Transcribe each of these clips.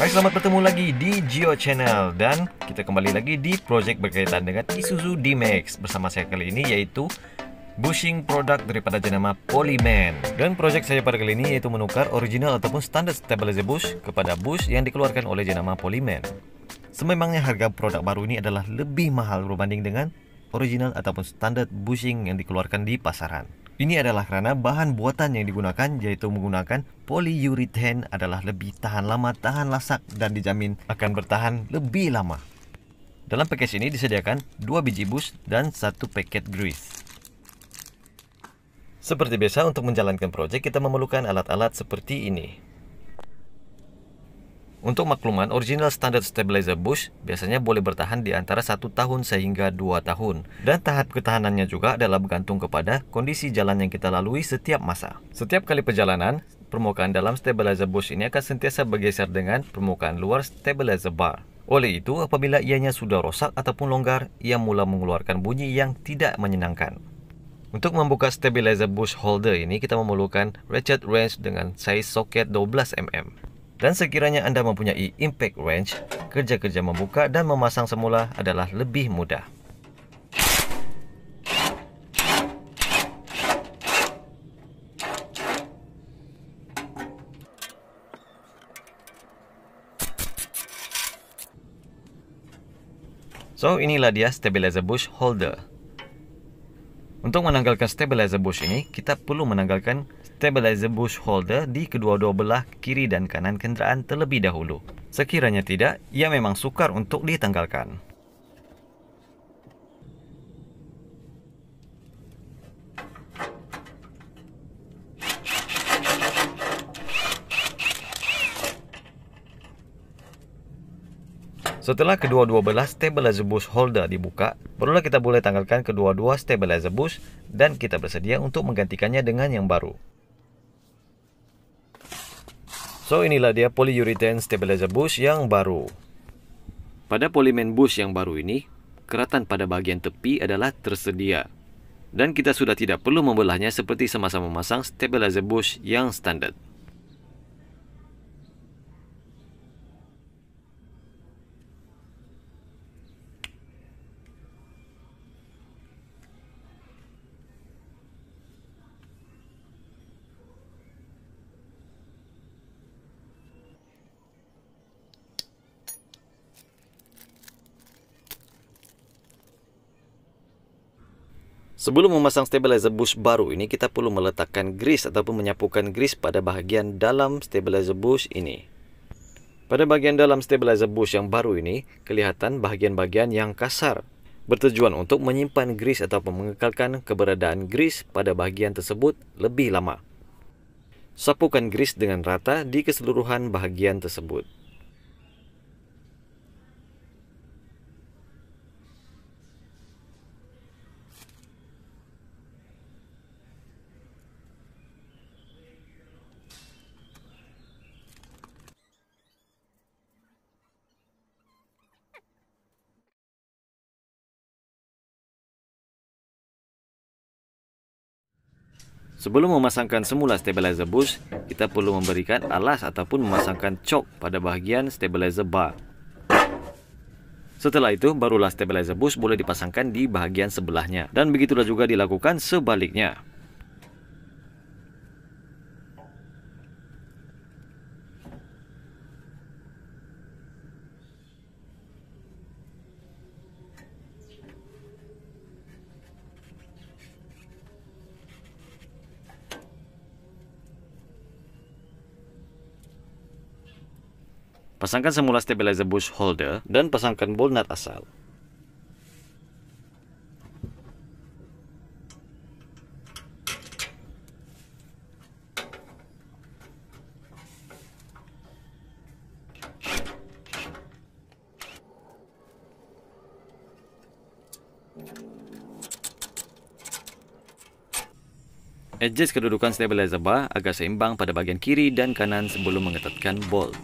Hai selamat bertemu lagi di Geo Channel dan kita kembali lagi di proyek berkaitan dengan Isuzu D-Max bersama saya kali ini yaitu bushing produk daripada jenama Polyman. Dan proyek saya pada kali ini yaitu menukar original ataupun standar stabilizer bush kepada bush yang dikeluarkan oleh jenama Polyman. Sememangnya harga produk baru ini adalah lebih mahal berbanding dengan original ataupun standar bushing yang dikeluarkan di pasaran. Ini adalah karena bahan buatan yang digunakan yaitu menggunakan poliuretan adalah lebih tahan lama, tahan lasak, dan dijamin akan bertahan lebih lama. Dalam paket ini disediakan dua biji bus dan satu paket grease. Seperti biasa untuk menjalankan proyek kita memerlukan alat-alat seperti ini. Untuk makluman, original standard stabilizer bush biasanya boleh bertahan di antara 1 tahun sehingga 2 tahun. Dan tahap ketahanannya juga adalah bergantung kepada kondisi jalan yang kita lalui setiap masa. Setiap kali perjalanan, permukaan dalam stabilizer bush ini akan sentiasa bergeser dengan permukaan luar stabilizer bar. Oleh itu, apabila ianya sudah rosak ataupun longgar, ia mula mengeluarkan bunyi yang tidak menyenangkan. Untuk membuka stabilizer bush holder ini, kita memerlukan ratchet wrench dengan saiz soket 12mm. Dan sekiranya anda mempunyai impact wrench, kerja-kerja membuka dan memasang semula adalah lebih mudah. So inilah dia stabilizer bush holder. Untuk menanggalkan stabilizer bush ini, kita perlu menanggalkan stabilizer bush holder di kedua-dua belah kiri dan kanan kenderaan terlebih dahulu. Sekiranya tidak, ia memang sukar untuk ditanggalkan. Setelah kedua-dua belah stabilizer bus holder dibuka, barulah kita boleh tanggalkan kedua-dua stabilizer bus dan kita bersedia untuk menggantikannya dengan yang baru. So inilah dia polyurethane stabilizer bus yang baru. Pada polymen bus yang baru ini, keratan pada bahagian tepi adalah tersedia. Dan kita sudah tidak perlu membelahnya seperti semasa memasang stabilizer bus yang standard. Sebelum memasang stabilizer bush baru ini, kita perlu meletakkan grease ataupun menyapukan grease pada bahagian dalam stabilizer bush ini. Pada bahagian dalam stabilizer bush yang baru ini, kelihatan bahagian-bahagian yang kasar. Bertujuan untuk menyimpan grease ataupun mengekalkan keberadaan grease pada bahagian tersebut lebih lama. Sapukan grease dengan rata di keseluruhan bahagian tersebut. Sebelum memasangkan semula stabilizer boost, kita perlu memberikan alas ataupun memasangkan chok pada bahagian stabilizer bar. Setelah itu, barulah stabilizer boost boleh dipasangkan di bahagian sebelahnya. Dan begitulah juga dilakukan sebaliknya. Pasangkan semula stabilizer bush holder dan pasangkan bolt nut asal. Adjust kedudukan stabilizer bar agar seimbang pada bagian kiri dan kanan sebelum mengetatkan bolt.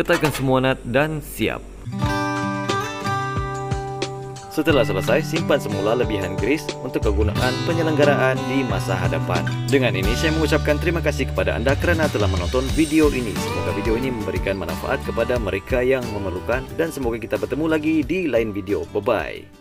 ketatkan semua nat dan siap. Setelah selesai, simpan semula lebihan grease untuk kegunaan penyelenggaraan di masa hadapan. Dengan ini, saya mengucapkan terima kasih kepada anda kerana telah menonton video ini. Semoga video ini memberikan manfaat kepada mereka yang memerlukan dan semoga kita bertemu lagi di lain video. Bye-bye.